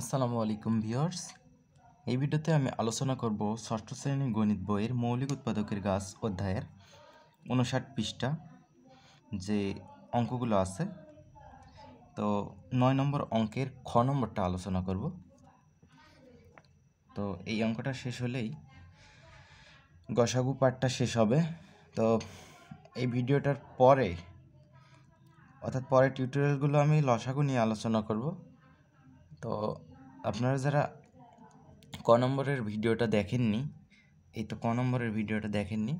আসসালামু আলাইকুম ভিউয়ার্স এই ভিডিওতে আমি আলোচনা করব ষষ্ঠ শ্রেণীর গণিত বইয়ের মৌলিক উৎপাদকের গাছ অধ্যায়ের উনষাট পৃষ্ঠা যে অঙ্কগুলো আছে তো নয় নম্বর অঙ্কের খ নম্বরটা আলোচনা করব তো এই অঙ্কটা শেষ হলেই গসাগু পাঠটা শেষ হবে তো এই ভিডিওটার পরে অর্থাৎ পরে টিউটোরিয়ালগুলো আমি লসাগু নিয়ে আলোচনা করব তো আপনারা যারা ক নম্বরের ভিডিওটা দেখেননি এই তো ক নম্বরের ভিডিওটা দেখেননি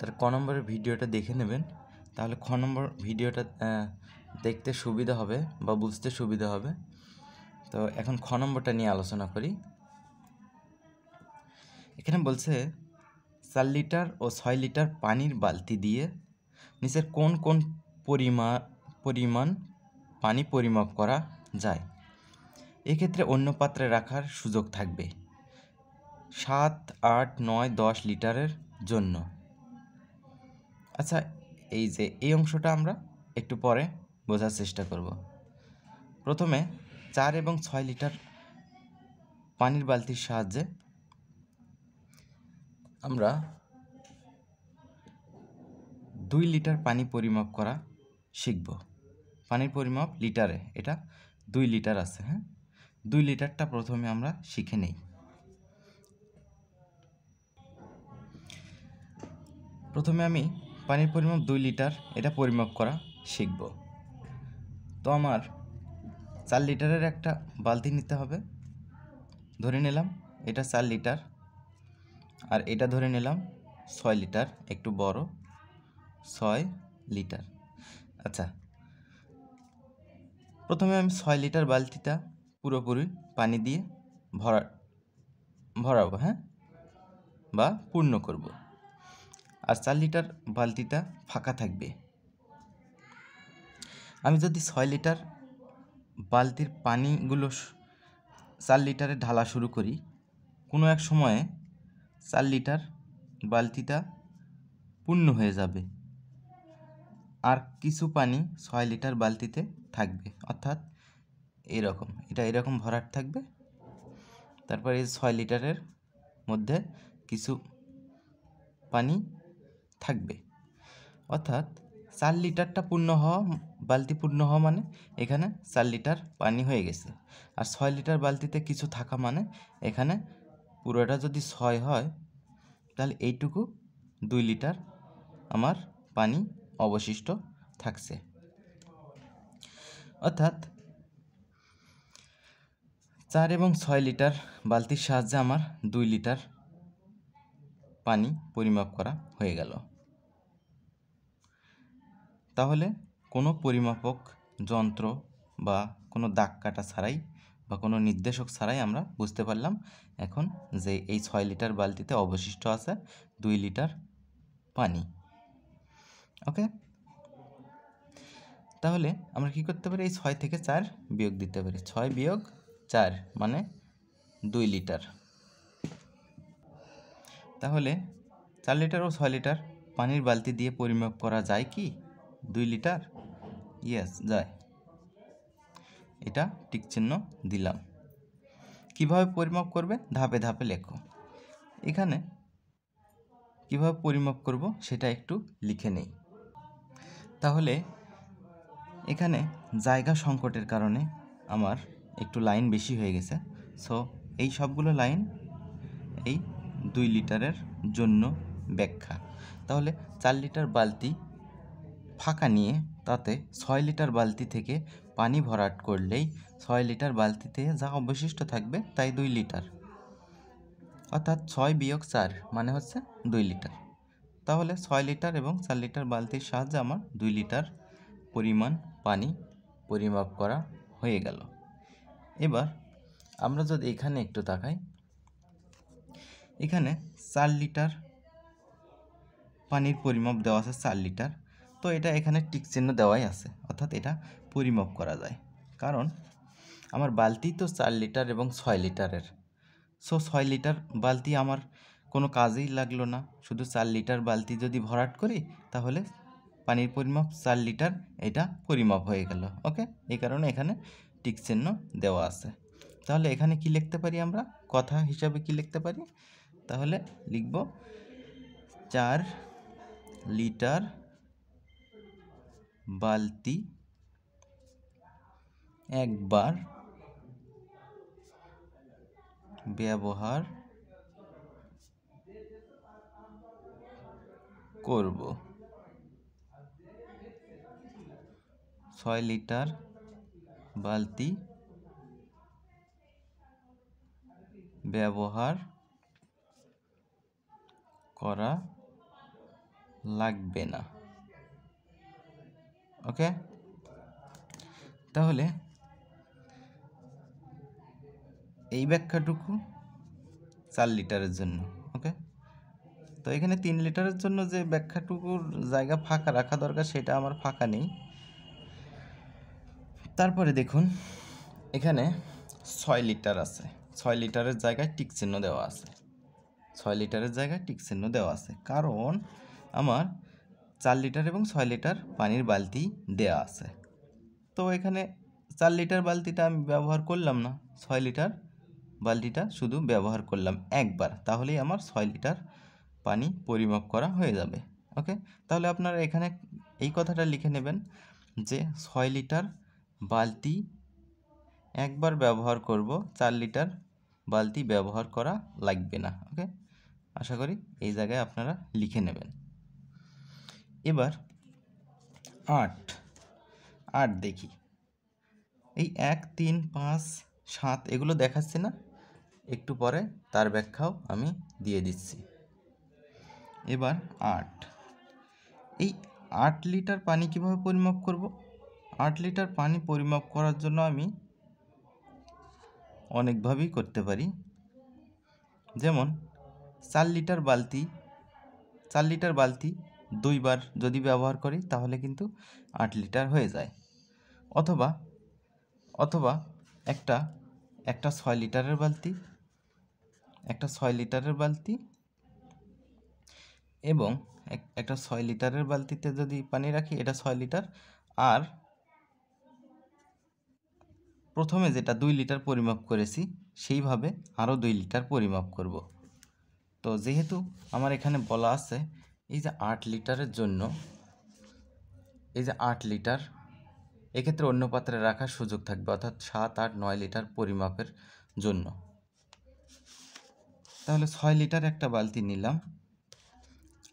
তার ক নম্বরের ভিডিওটা দেখে নেবেন তাহলে ক নম্বর ভিডিওটা দেখতে সুবিধা হবে বা বুঝতে সুবিধা হবে তো এখন খ নম্বরটা নিয়ে আলোচনা করি এখানে বলছে চার লিটার ও ছয় লিটার পানির বালতি দিয়ে নিচের কোন কোন পরিমা পরিমাণ পানি পরিমাপ করা যায় এক্ষেত্রে অন্য পাত্রে রাখার সুযোগ থাকবে সাত আট নয় দশ লিটারের জন্য আচ্ছা এই যে এই অংশটা আমরা একটু পরে বোঝার চেষ্টা করব প্রথমে চার এবং ছয় লিটার পানির বালতির সাহায্যে আমরা দুই লিটার পানি পরিমাপ করা শিখব পানির পরিমাপ লিটারে এটা দুই লিটার আছে হ্যাঁ দুই লিটারটা প্রথমে আমরা শিখে নেই প্রথমে আমি পানির পরিমাপ দুই লিটার এটা পরিমাপ করা শিখব তো আমার চার লিটারের একটা বালতি নিতে হবে ধরে নিলাম এটা চার লিটার আর এটা ধরে নিলাম ছয় লিটার একটু বড় ছয় লিটার আচ্ছা প্রথমে আমি ছয় লিটার বালতিটা পুরোপুরি পানি দিয়ে ভরা ভরাবো হ্যাঁ বা পূর্ণ করব আর চার লিটার বালতিটা ফাঁকা থাকবে আমি যদি ছয় লিটার বালতির পানিগুলো চার লিটারে ঢালা শুরু করি কোনো এক সময়ে চার লিটার বালতিটা পূর্ণ হয়ে যাবে আর কিছু পানি ছয় লিটার বালতিতে থাকবে অর্থাৎ এরকম এটা এরকম ভরাট থাকবে তারপরে এই ছয় লিটারের মধ্যে কিছু পানি থাকবে অর্থাৎ চার লিটারটা পূর্ণ হওয়া বালতি পূর্ণ হওয়া মানে এখানে চার লিটার পানি হয়ে গেছে আর ছয় লিটার বালতিতে কিছু থাকা মানে এখানে পুরোটা যদি ছয় হয় তাহলে এইটুকু দুই লিটার আমার পানি অবশিষ্ট থাকছে অর্থাৎ চার এবং ছয় লিটার বালতির সাহায্যে আমার দুই লিটার পানি পরিমাপ করা হয়ে গেল তাহলে কোনো পরিমাপক যন্ত্র বা কোনো দাগ কাটা ছাড়াই বা কোনো নির্দেশক ছাড়াই আমরা বুঝতে পারলাম এখন যে এই ছয় লিটার বালতিতে অবশিষ্ট আছে দুই লিটার পানি ওকে তাহলে আমরা কি করতে পারি এই ছয় থেকে চার বিয়োগ দিতে পারি ছয় বিয়োগ চার মানে দুই লিটার তাহলে চার লিটার ও ছয় লিটার পানির বালতি দিয়ে পরিমাপ করা যায় কি দুই লিটার ইয়েস যায় এটা টিক চিহ্ন দিলাম কিভাবে পরিমাপ করবে ধাপে ধাপে লেখো এখানে কিভাবে পরিমাপ করব সেটা একটু লিখে নেই তাহলে এখানে জায়গা সংকটের কারণে আমার একটু লাইন বেশি হয়ে গেছে সো এই সবগুলো লাইন এই দুই লিটারের জন্য ব্যাখ্যা তাহলে চার লিটার বালতি ফাঁকা নিয়ে তাতে ছয় লিটার বালতি থেকে পানি ভরাট করলেই ছয় লিটার বালতিতে যা অবশিষ্ট থাকবে তাই দুই লিটার অর্থাৎ ছয় বিয়োগ চার মানে হচ্ছে দুই লিটার তাহলে ছয় লিটার এবং চার লিটার বালতির সাহায্যে আমার দুই লিটার পরিমাণ পানি পরিমাপ করা হয়ে গেল এবার আমরা যদি এখানে একটু তাকাই এখানে চার লিটার পানির পরিমাপ দেওয়া আছে চার লিটার তো এটা এখানে টিক চিহ্ন দেওয়াই আছে অর্থাৎ এটা পরিমাপ করা যায় কারণ আমার বালতি তো চার লিটার এবং ছয় লিটারের সো ছয় লিটার বালতি আমার কোনো কাজেই লাগলো না শুধু চার লিটার বালতি যদি ভরাট করি তাহলে পানির পরিমাপ চার লিটার এটা পরিমাপ হয়ে গেল ওকে এই কারণে এখানে টিক চিহ্ন দেওয়া আছে তাহলে এখানে কি লিখতে পারি আমরা কথা হিসাবে কি লিখতে পারি তাহলে লিখব চার লিটার বালতি একবার ব্যবহার করব ছয় লিটার বালতি ব্যবহার করা লাগবে না ওকে তাহলে এই ব্যাখ্যাটুকু চার লিটারের জন্য ওকে তো এখানে তিন লিটারের জন্য যে ব্যাখ্যাটুকুর জায়গা ফাঁকা রাখা দরকার সেটা আমার ফাঁকা নেই তারপরে দেখুন এখানে ছয় লিটার আছে ছয় লিটারের জায়গায় টিক চিহ্ন দেওয়া আছে ছয় লিটারের জায়গায় টিক চিহ্ন দেওয়া আছে কারণ আমার চার লিটার এবং ছয় লিটার পানির বালতি দেওয়া আছে তো এখানে চার লিটার বালতিটা আমি ব্যবহার করলাম না ছয় লিটার বালতিটা শুধু ব্যবহার করলাম একবার তাহলেই আমার ছয় লিটার পানি পরিমাপ করা হয়ে যাবে ওকে তাহলে আপনারা এখানে এই কথাটা লিখে নেবেন যে ছয় লিটার বালতি একবার ব্যবহার করব চার লিটার বালতি ব্যবহার করা লাগবে না ওকে আশা করি এই জায়গায় আপনারা লিখে নেবেন এবার আট আট দেখি এই এক তিন পাঁচ সাত এগুলো দেখাচ্ছে না একটু পরে তার ব্যাখ্যাও আমি দিয়ে দিচ্ছি এবার আট এই আট লিটার পানি কিভাবে পরিমাপ করব আট লিটার পানি পরিমাপ করার জন্য আমি অনেকভাবেই করতে পারি যেমন চার লিটার বালতি চার লিটার বালতি দুইবার যদি ব্যবহার করি তাহলে কিন্তু আট লিটার হয়ে যায় অথবা অথবা একটা একটা ছয় লিটারের বালতি একটা ছয় লিটারের বালতি এবং একটা ছয় লিটারের বালতিতে যদি পানি রাখি এটা ছয় লিটার আর প্রথমে যেটা দুই লিটার পরিমাপ করেছি সেইভাবে আরও দুই লিটার পরিমাপ করব তো যেহেতু আমার এখানে বলা আছে এই যে আট লিটারের জন্য এই যে আট লিটার এক্ষেত্রে অন্য পাত্রে রাখার সুযোগ থাকবে অর্থাৎ সাত আট নয় লিটার পরিমাপের জন্য তাহলে ছয় লিটার একটা বালতি নিলাম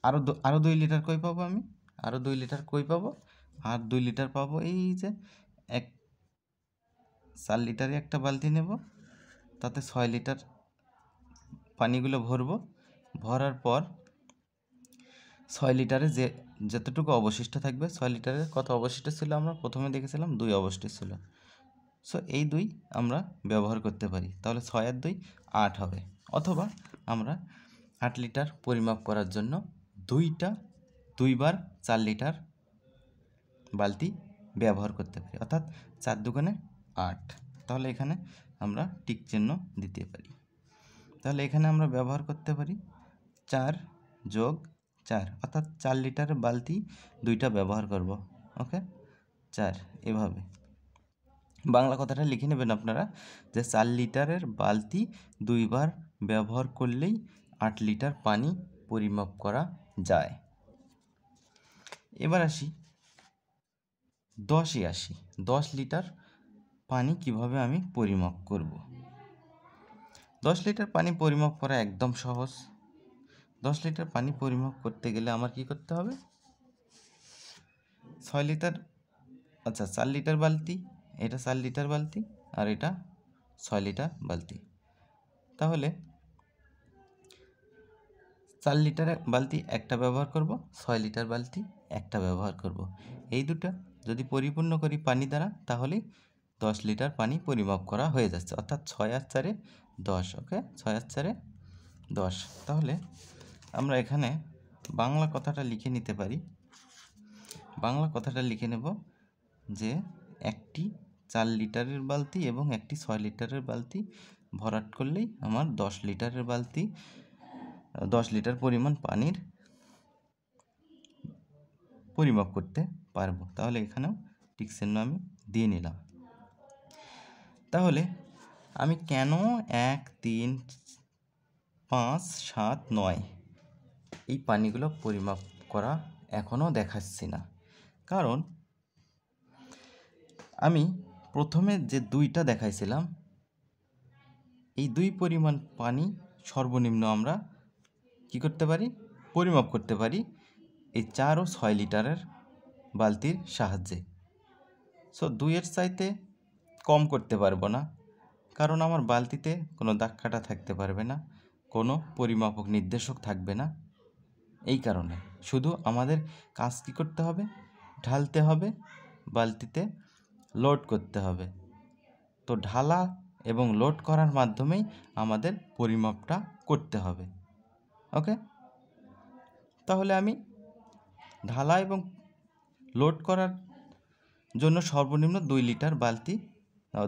আরও আরও দুই লিটার কই পাবো আমি আরও দুই লিটার কই পাবো আর দুই লিটার পাবো এই যে এক চার লিটারে একটা বালতি নেব তাতে ছয় লিটার পানিগুলো ভরব ভরার পর ছয় লিটারে যে যতটুকু অবশিষ্ট থাকবে ছয় লিটারের কত অবশিষ্ট ছিল আমরা প্রথমে দেখেছিলাম দুই অবশিষ্ট ছিল সো এই দুই আমরা ব্যবহার করতে পারি তাহলে ছয় আর দুই আট হবে অথবা আমরা আট লিটার পরিমাপ করার জন্য দুইটা দুইবার চার লিটার বালতি ব্যবহার করতে পারি অর্থাৎ চার দোকানে আট তাহলে এখানে আমরা টিক চিহ্ন দিতে পারি তাহলে এখানে আমরা ব্যবহার করতে পারি চার যোগ চার অর্থাৎ চার লিটার বালতি দুইটা ব্যবহার করব ওকে চার এভাবে বাংলা কথাটা লিখে নেবেন আপনারা যে চার লিটারের বালতি দুইবার ব্যবহার করলেই আট লিটার পানি পরিমাপ করা যায় এবার আসি দশে আসি দশ লিটার পানি কিভাবে আমি পরিমাপ করব। দশ লিটার পানি পরিমাপ করা একদম সহজ দশ লিটার পানি পরিমাপ করতে গেলে আমার কি করতে হবে ছয় লিটার আচ্ছা চার লিটার বালতি এটা চার লিটার বালতি আর এটা ছয় লিটার বালতি তাহলে চার লিটার বালতি একটা ব্যবহার করব ছয় লিটার বালতি একটা ব্যবহার করব এই দুটা যদি পরিপূর্ণ করি পানি দ্বারা তাহলে দশ লিটার পানি পরিমাপ করা হয়ে যাচ্ছে অর্থাৎ ছয় আর চারে দশ ওকে ছয় আর চারে দশ তাহলে আমরা এখানে বাংলা কথাটা লিখে নিতে পারি বাংলা কথাটা লিখে নেব যে একটি চার লিটারের বালতি এবং একটি ছয় লিটারের বালতি ভরাট করলেই আমার দশ লিটারের বালতি দশ লিটার পরিমাণ পানির পরিমাপ করতে পারবো তাহলে এখানেও টিক চিহ্ন আমি দিয়ে নিলাম তাহলে আমি কেন এক তিন পাঁচ সাত নয় এই পানিগুলো পরিমাপ করা এখনও দেখাচ্ছি না কারণ আমি প্রথমে যে দুইটা দেখাইছিলাম এই দুই পরিমাণ পানি সর্বনিম্ন আমরা কি করতে পারি পরিমাপ করতে পারি এই চার ও ছয় লিটারের বালতির সাহায্যে সো দুইয়ের চাইতে কম করতে পারবো না কারণ আমার বালতিতে কোনো দাগ কাটা থাকতে পারবে না কোনো পরিমাপক নির্দেশক থাকবে না এই কারণে শুধু আমাদের কাজ কী করতে হবে ঢালতে হবে বালতিতে লোড করতে হবে তো ঢালা এবং লোড করার মাধ্যমেই আমাদের পরিমাপটা করতে হবে ওকে তাহলে আমি ঢালা এবং লোড করার জন্য সর্বনিম্ন দুই লিটার বালতি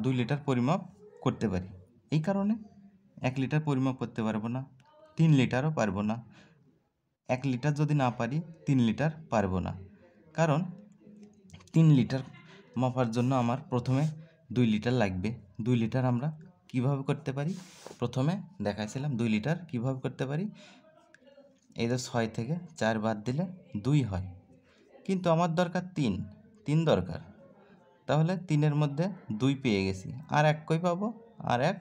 দুই লিটার পরিমাপ করতে পারি এই কারণে এক লিটার পরিমাপ করতে পারবো না তিন লিটারও পারবো না এক লিটার যদি না পারি তিন লিটার পারবো না কারণ তিন লিটার মাপার জন্য আমার প্রথমে দুই লিটার লাগবে দুই লিটার আমরা কিভাবে করতে পারি প্রথমে দেখাইছিলাম দুই লিটার কিভাবে করতে পারি এই যে ছয় থেকে চার বাদ দিলে দুই হয় কিন্তু আমার দরকার তিন তিন দরকার তাহলে তিনের মধ্যে দুই পেয়ে গেছি আর এক কই পাবো আর এক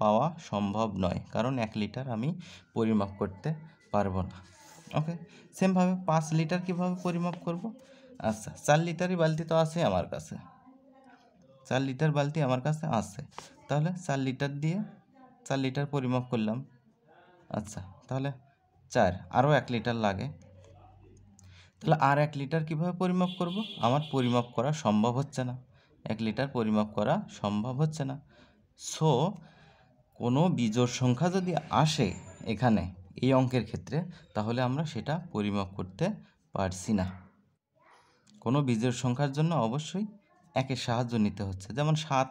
পাওয়া সম্ভব নয় কারণ এক লিটার আমি পরিমাপ করতে পারবো না ওকে সেমভাবে পাঁচ লিটার কিভাবে পরিমাপ করব আচ্ছা চার লিটারই বালতি তো আছে আমার কাছে চার লিটার বালতি আমার কাছে আছে তাহলে চার লিটার দিয়ে চার লিটার পরিমাপ করলাম আচ্ছা তাহলে চার আরও এক লিটার লাগে তাহলে আর এক লিটার কিভাবে পরিমাপ করব আমার পরিমাপ করা সম্ভব হচ্ছে না এক লিটার পরিমাপ করা সম্ভব হচ্ছে না সো কোনো বিজোর সংখ্যা যদি আসে এখানে এই অঙ্কের ক্ষেত্রে তাহলে আমরা সেটা পরিমাপ করতে পারছি না কোনো বীজের সংখ্যার জন্য অবশ্যই একের সাহায্য নিতে হচ্ছে যেমন সাত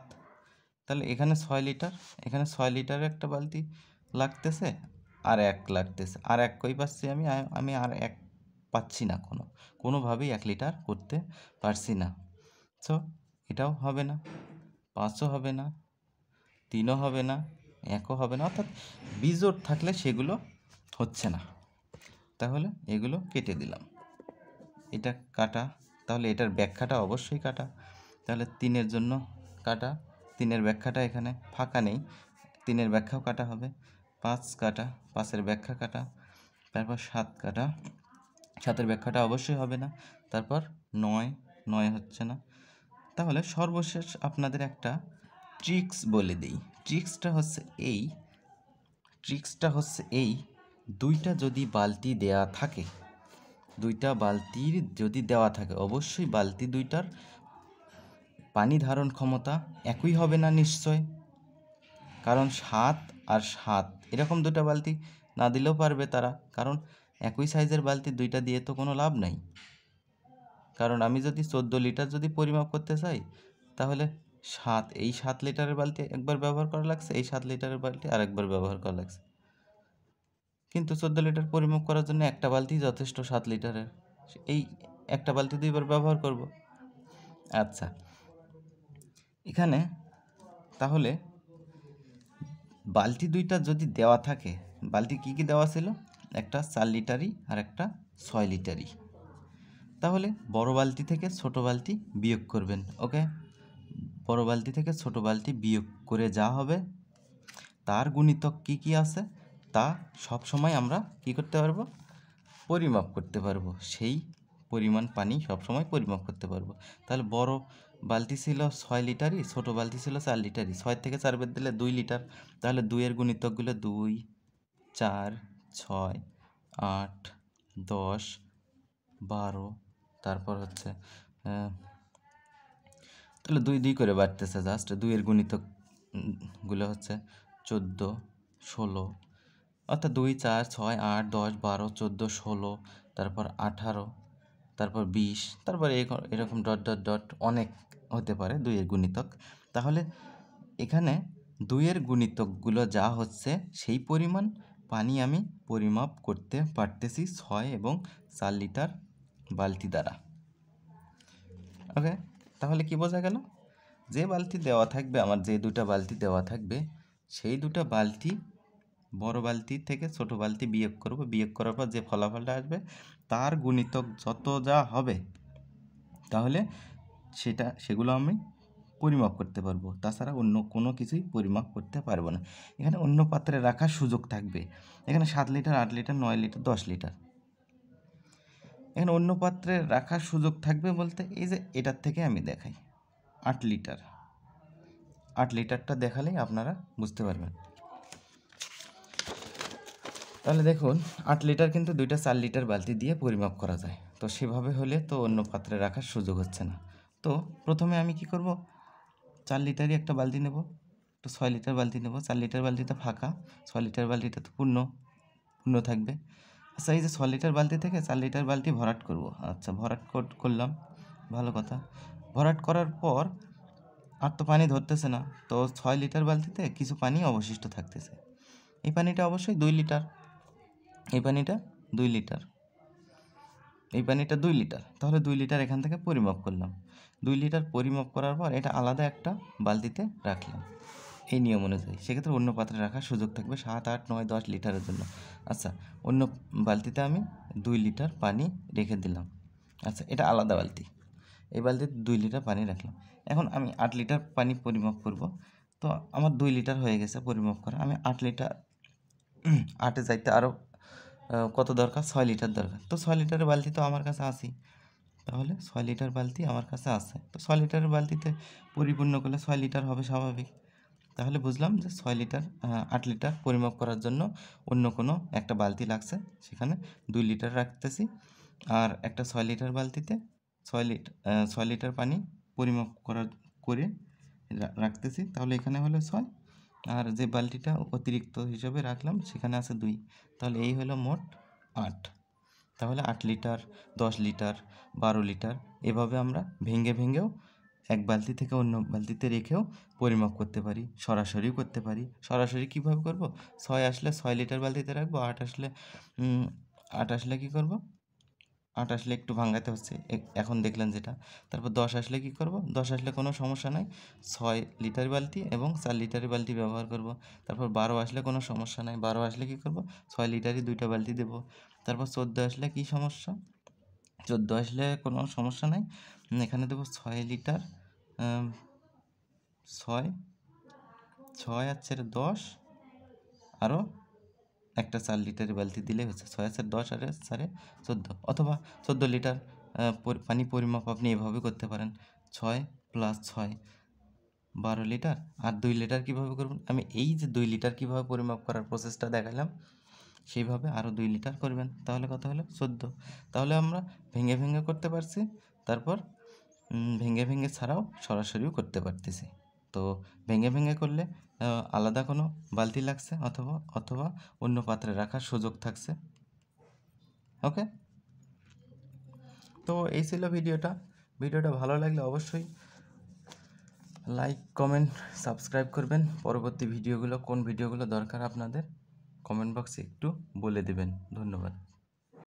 তাহলে এখানে ছয় লিটার এখানে ছয় লিটারের একটা বালতি লাগতেছে আর এক লাগতেছে আর এক কই পাচ্ছি আমি আমি আর এক পাচ্ছি না কোনো কোনোভাবেই এক লিটার করতে পারছি না সো এটাও হবে না পাঁচও হবে না তিনও হবে না একও হবে না অর্থাৎ বিজোট থাকলে সেগুলো হচ্ছে না তাহলে এগুলো কেটে দিলাম এটা কাটা তাহলে এটার ব্যাখ্যাটা অবশ্যই কাটা তাহলে তিনের জন্য কাটা তিনের ব্যাখ্যাটা এখানে ফাঁকা নেই তিনের ব্যাখ্যাও কাটা হবে পাঁচ কাটা পাঁচের ব্যাখ্যা কাটা তারপর সাত কাটা সাতের ব্যাখ্যাটা অবশ্যই হবে না তারপর নয় নয় হচ্ছে না তাহলে সর্বশেষ আপনাদের একটা ট্রিক্স বলে দিই ট্রিক্সটা হচ্ছে এই ট্রিক্সটা হচ্ছে এই দুইটা যদি বালতি দেয়া থাকে দুইটা বালতির যদি দেওয়া থাকে অবশ্যই বালতি দুইটার পানি ধারণ ক্ষমতা একই হবে না নিশ্চয় কারণ সাত আর সাত এরকম দুটা বালতি না দিলেও পারবে তারা কারণ একই সাইজের বালতি দুইটা দিয়ে তো কোনো লাভ নাই কারণ আমি যদি চোদ্দো লিটার যদি পরিমাপ করতে চাই তাহলে সাত এই সাত লিটারের বালতি একবার ব্যবহার করা লাগছে এই সাত লিটারের বালতি আরেকবার ব্যবহার করা লাগছে কিন্তু চোদ্দো লিটার পরিমাপ করার জন্য একটা বালতি যথেষ্ট সাত লিটারের এই একটা বালতি দুইবার ব্যবহার করব আচ্ছা এখানে তাহলে বালতি দুইটা যদি দেওয়া থাকে বালতি কি কি দেওয়া ছিল একটা চার লিটারই আর একটা ছয় লিটারই তাহলে বড় বালতি থেকে ছোট বালতি বিয়োগ করবেন ওকে বড় বালতি থেকে ছোট বালতি বিয়োগ করে যা হবে তার গুণিতক কি কি আছে তা সব সময় আমরা কি করতে পারবো পরিমাপ করতে পারবো সেই পরিমাণ পানি সব সময় পরিমাপ করতে পারবো তাহলে বড় বালতি ছিল ছয় লিটারই ছোট বালতি ছিল চার লিটারই ছয় থেকে চার বের দিলে দুই লিটার তাহলে দুইয়ের গুণিতকগুলো দুই চার ছয় আট দশ বারো তারপর হচ্ছে তাহলে দুই দুই করে বাড়তেছে জাস্ট দুইয়ের গুণিতকগুলো হচ্ছে চোদ্দো ষোলো অর্থাৎ দুই চার ছয় আট দশ বারো চোদ্দো ষোলো তারপর আঠারো তারপর বিশ তারপর এরকম ডট ডট ডট অনেক হতে পারে দুইয়ের গুণিতক তাহলে এখানে দুইয়ের গুণিতকগুলো যা হচ্ছে সেই পরিমাণ পানি আমি পরিমাপ করতে পারতেছি ছয় এবং চার লিটার বালতি দ্বারা ওকে তাহলে কি বোঝা গেল যে বালতি দেওয়া থাকবে আমার যে দুটা বালতি দেওয়া থাকবে সেই দুটা বালতি বড় বালতি থেকে ছোট বালতি বিয়োগ করব বিয়োগ করার পর যে ফলাফলটা আসবে তার গুণিতক যত যা হবে তাহলে সেটা সেগুলো আমি পরিমাপ করতে পারবো তাছাড়া অন্য কোনো কিছুই পরিমাপ করতে পারবো না এখানে অন্য পাত্রে রাখার সুযোগ থাকবে এখানে সাত লিটার আট লিটার নয় লিটার দশ লিটার এখানে অন্য পাত্রে রাখার সুযোগ থাকবে বলতে এই যে এটার থেকে আমি দেখাই আট লিটার আট লিটারটা দেখালেই আপনারা বুঝতে পারবেন তাহলে দেখুন আট লিটার কিন্তু দুইটা চার লিটার বালতি দিয়ে পরিমাপ করা যায় তো সেভাবে হলে তো অন্য পাত্রে রাখার সুযোগ হচ্ছে না তো প্রথমে আমি কি করব চার লিটারই একটা বালতি নেব তো ছয় লিটার বালতি নেব চার লিটার বালতিটা ফাঁকা ছয় লিটার বালতিটা তো পূর্ণ পূর্ণ থাকবে আচ্ছা এই যে ছয় লিটার বালতি থেকে চার লিটার বালতি ভরাট করব আচ্ছা ভরাট করলাম ভালো কথা ভরাট করার পর আর তো পানি ধরতেছে না তো ছয় লিটার বালতিতে কিছু পানি অবশিষ্ট থাকতেছে এই পানিটা অবশ্যই দুই লিটার এই পানিটা দুই লিটার এই পানিটা দুই লিটার তাহলে দুই লিটার এখান থেকে পরিমাপ করলাম দুই লিটার পরিমাপ করার পর এটা আলাদা একটা বালতিতে রাখলাম এই নিয়ম অনুযায়ী সেক্ষেত্রে অন্য পাত্রে রাখার সুযোগ থাকবে সাত আট নয় দশ লিটারের জন্য আচ্ছা অন্য বালতিতে আমি দুই লিটার পানি রেখে দিলাম আচ্ছা এটা আলাদা বালতি এই বালতিতে দুই লিটার পানি রাখলাম এখন আমি আট লিটার পানি পরিমাপ করব তো আমার দুই লিটার হয়ে গেছে পরিমাপ করা আমি আট লিটার আটে যাইতে আরও কত দরকার ছয় লিটার দরকার তো ছয় লিটারের বালতি তো আমার কাছে আসি তাহলে ছয় লিটার বালতি আমার কাছে আছে তো ছয় লিটারের বালতিতে পরিপূর্ণ করলে ছয় লিটার হবে স্বাভাবিক তাহলে বুঝলাম যে ছয় লিটার আট লিটার পরিমাপ করার জন্য অন্য কোনো একটা বালতি লাগছে সেখানে দুই লিটার রাখতেছি আর একটা ছয় লিটার বালতিতে ছয় লিটার ছয় লিটার পানি পরিমাপ করার করে রাখতেছি তাহলে এখানে হলো ছয় আর যে বালতিটা অতিরিক্ত হিসাবে রাখলাম সেখানে আছে দুই তাহলে এই হলো মোট আট তাহলে আট লিটার দশ লিটার বারো লিটার এভাবে আমরা ভেঙে ভেঙেও এক বালতি থেকে অন্য বালতিতে রেখেও পরিমাপ করতে পারি সরাসরি করতে পারি সরাসরি কীভাবে করব ছয় আসলে ছয় লিটার বালতিতে রাখবো আট আসলে আট আসলে কী করবো আট আসলে একটু ভাঙাতে হচ্ছে এখন দেখলেন যেটা তারপর দশ আসলে কি করব দশ আসলে কোনো সমস্যা নাই ছয় লিটার বালতি এবং চার লিটারের বালতি ব্যবহার করব তারপর বারো আসলে কোনো সমস্যা নাই বারো আসলে কি করব ছয় লিটারই দুইটা বালতি দেব তারপর চোদ্দো আসলে কি সমস্যা চোদ্দো আসলে কোনো সমস্যা নাই এখানে দেবো ছয় লিটার ছয় ছয় আর ছেড়ে দশ আরও একটা চার লিটার বালতি দিলে হচ্ছে ছয় হাজার দশ আর সাড়ে চোদ্দো অথবা চোদ্দো লিটার পানি পরিমাপ আপনি এভাবে করতে পারেন ছয় প্লাস ছয় বারো লিটার আর দুই লিটার কীভাবে করবেন আমি এই যে দুই লিটার কীভাবে পরিমাপ করার প্রসেসটা দেখালাম সেইভাবে আরও দুই লিটার করবেন তাহলে কত হলো চোদ্দো তাহলে আমরা ভেঙে ভেঙে করতে পারছি তারপর ভেঙে ভেঙে ছাড়াও সরাসরিও করতে পারতেছি তো ভেঙে ভেঙে করলে আলাদা কোনো বালতি লাগছে অথবা অথবা অন্য পাত্রে রাখার সুযোগ থাকছে ওকে তো এই ছিল ভিডিওটা ভিডিওটা ভালো লাগলে অবশ্যই লাইক কমেন্ট সাবস্ক্রাইব করবেন পরবর্তী ভিডিওগুলো কোন ভিডিওগুলো দরকার আপনাদের কমেন্ট বক্সে একটু বলে দেবেন ধন্যবাদ